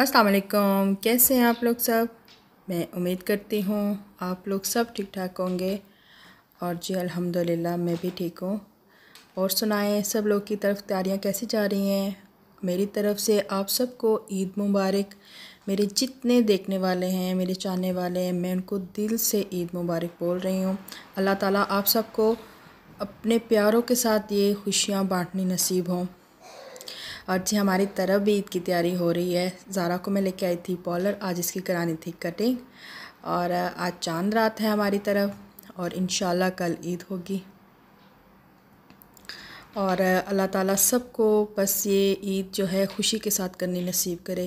असलकम कैसे हैं आप लोग सब मैं उम्मीद करती हूँ आप लोग सब ठीक ठाक होंगे और जी अल्हम्दुलिल्लाह मैं भी ठीक हूँ और सुनाएं सब लोग की तरफ तैयारियाँ कैसी जा रही हैं मेरी तरफ से आप सबको ईद मुबारक मेरे जितने देखने वाले हैं मेरे चाहने वाले हैं मैं उनको दिल से ईद मुबारक बोल रही हूँ अल्लाह ताला आप सबको अपने प्यारों के साथ ये खुशियाँ बाँटनी नसीब हों और जी हमारी तरफ भी ईद की तैयारी हो रही है ज़ारा को मैं लेके आई थी पॉलर आज इसकी करानी थी कटिंग और आज चांद रात है हमारी तरफ और इन कल ईद होगी और अल्लाह ताला सबको बस ये ईद जो है ख़ुशी के साथ करनी नसीब करे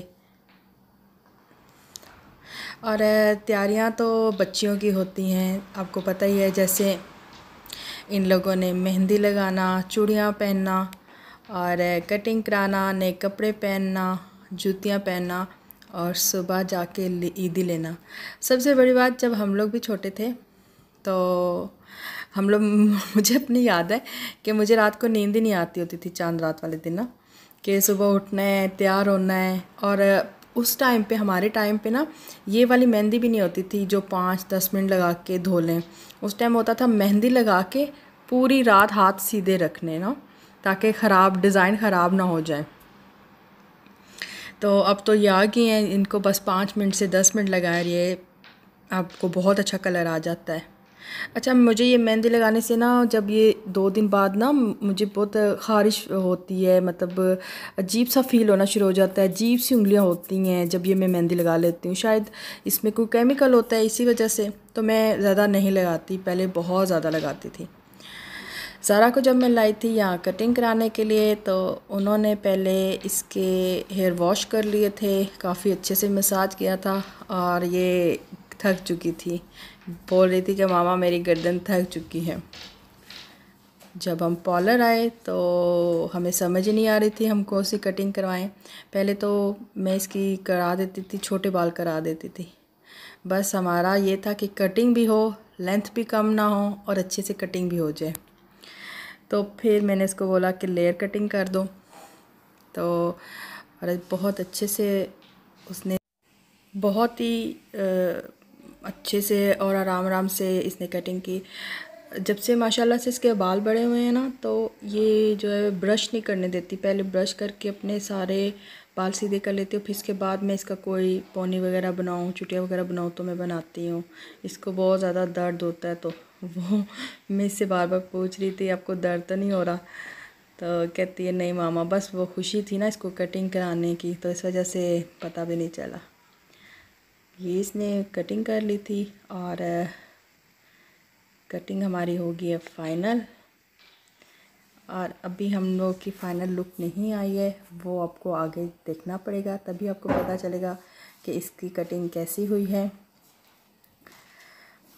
और तैयारियां तो बच्चियों की होती हैं आपको पता ही है जैसे इन लोगों ने मेहंदी लगाना चूड़ियाँ पहनना और कटिंग कराना नए कपड़े पहनना जूतियाँ पहनना और सुबह जाके ईदी लेना सबसे बड़ी बात जब हम लोग भी छोटे थे तो हम लोग मुझे अपनी याद है कि मुझे रात को नींद ही नहीं आती होती थी चांद रात वाले दिन ना कि सुबह उठना है तैयार होना है और उस टाइम पे हमारे टाइम पे ना ये वाली मेहंदी भी नहीं होती थी जो पाँच दस मिनट लगा के धो लें उस टाइम होता था मेहंदी लगा के पूरी रात हाथ सीधे रखने ना ताकि ख़राब डिज़ाइन ख़राब ना हो जाए तो अब तो यह आ गई हैं इनको बस पाँच मिनट से दस मिनट लगाए है आपको बहुत अच्छा कलर आ जाता है अच्छा मुझे ये मेहंदी लगाने से ना जब ये दो दिन बाद ना मुझे बहुत ख़ारिश होती है मतलब अजीब सा फील होना शुरू हो जाता है अजीब सी उंगलियां होती हैं जब ये मैं मेहंदी लगा लेती हूँ शायद इसमें कोई केमिकल होता है इसी वजह से तो मैं ज़्यादा नहीं लगाती पहले बहुत ज़्यादा लगाती थी सारा को जब मैं लाई थी यहाँ कटिंग कराने के लिए तो उन्होंने पहले इसके हेयर वॉश कर लिए थे काफ़ी अच्छे से मसाज किया था और ये थक चुकी थी बोल रही थी कि मामा मेरी गर्दन थक चुकी है जब हम पॉलर आए तो हमें समझ ही नहीं आ रही थी हम कौन सी कटिंग करवाएं पहले तो मैं इसकी करा देती थी छोटे बाल करा देती थी बस हमारा ये था कि कटिंग भी हो लेंथ भी कम ना हो और अच्छे से कटिंग भी हो जाए तो फिर मैंने इसको बोला कि लेयर कटिंग कर दो तो और बहुत अच्छे से उसने बहुत ही अच्छे से और आराम आराम से इसने कटिंग की जब से माशाल्लाह से इसके बाल बड़े हुए हैं ना तो ये जो है ब्रश नहीं करने देती पहले ब्रश करके अपने सारे बाल सीधे कर लेती हूँ फिर इसके बाद मैं इसका कोई पोनी वगैरह बनाऊँ चुटिया वगैरह बनाऊँ तो मैं बनाती हूँ इसको बहुत ज़्यादा दर्द होता है तो वो मेरे से बार बार पूछ रही थी आपको दर्द तो नहीं हो रहा तो कहती है नहीं मामा बस वो खुशी थी ना इसको कटिंग कराने की तो इस वजह से पता भी नहीं चला ये इसने कटिंग कर ली थी और कटिंग हमारी होगी है फाइनल और अभी हम लोग की फ़ाइनल लुक नहीं आई है वो आपको आगे देखना पड़ेगा तभी आपको पता चलेगा कि इसकी कटिंग कैसी हुई है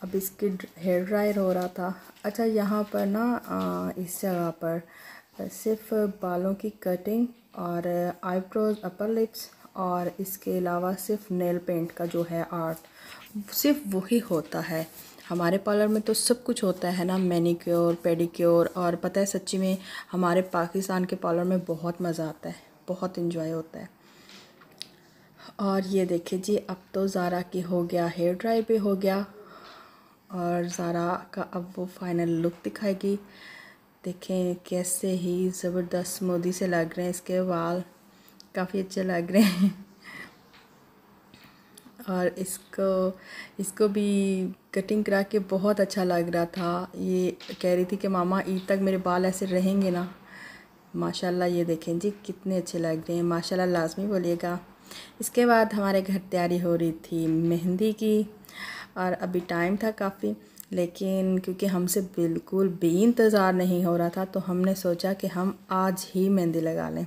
अब इसके हेयर ड्रायर हो रहा था अच्छा यहाँ पर ना इस जगह पर सिर्फ बालों की कटिंग और आईब्रोज अपर लिप्स और इसके अलावा सिर्फ नेल पेंट का जो है आर्ट सिर्फ वही होता है हमारे पार्लर में तो सब कुछ होता है ना मैनीक्योर पेडिक्योर और पता है सच्ची में हमारे पाकिस्तान के पार्लर में बहुत मज़ा आता है बहुत इन्जॉय होता है और ये देखिए जी अब तो ज़ारा की हो गया हेयर ड्राई भी हो गया और ज़ारा का अब वो फाइनल लुक दिखाएगी देखें कैसे ही ज़बरदस्त मोदी से लग रहे हैं इसके बाल काफ़ी अच्छे लग रहे हैं और इसको इसको भी कटिंग करा के बहुत अच्छा लग रहा था ये कह रही थी कि मामा ईद तक मेरे बाल ऐसे रहेंगे ना माशाल्लाह ये देखें जी कितने अच्छे लग रहे हैं माशाल्लाह लाजमी बोलिएगा इसके बाद हमारे घर तैयारी हो रही थी मेहंदी की और अभी टाइम था काफ़ी लेकिन क्योंकि हमसे बिल्कुल भी इंतज़ार नहीं हो रहा था तो हमने सोचा कि हम आज ही मेहंदी लगा लें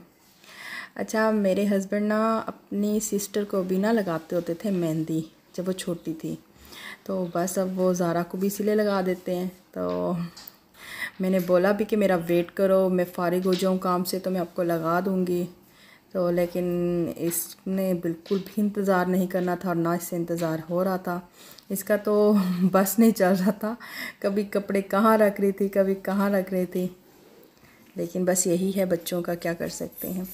अच्छा मेरे हस्बैंड ना अपनी सिस्टर को भी ना लगाते होते थे मेहंदी जब वो छोटी थी तो बस अब वो ज़ारा को भी इसीलिए लगा देते हैं तो मैंने बोला भी कि मेरा वेट करो मैं फ़ारिग हो जाऊँ काम से तो मैं आपको लगा दूँगी तो लेकिन इसने बिल्कुल भी इंतज़ार नहीं करना था और ना इससे इंतज़ार हो रहा था इसका तो बस नहीं चल रहा था कभी कपड़े कहाँ रख रही थी कभी कहाँ रख रही थी लेकिन बस यही है बच्चों का क्या कर सकते हैं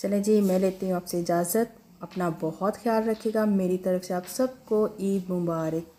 चले जी मैं लेती हूँ आपसे इजाज़त अपना बहुत ख्याल रखिएगा मेरी तरफ से आप सबको ईद मुबारक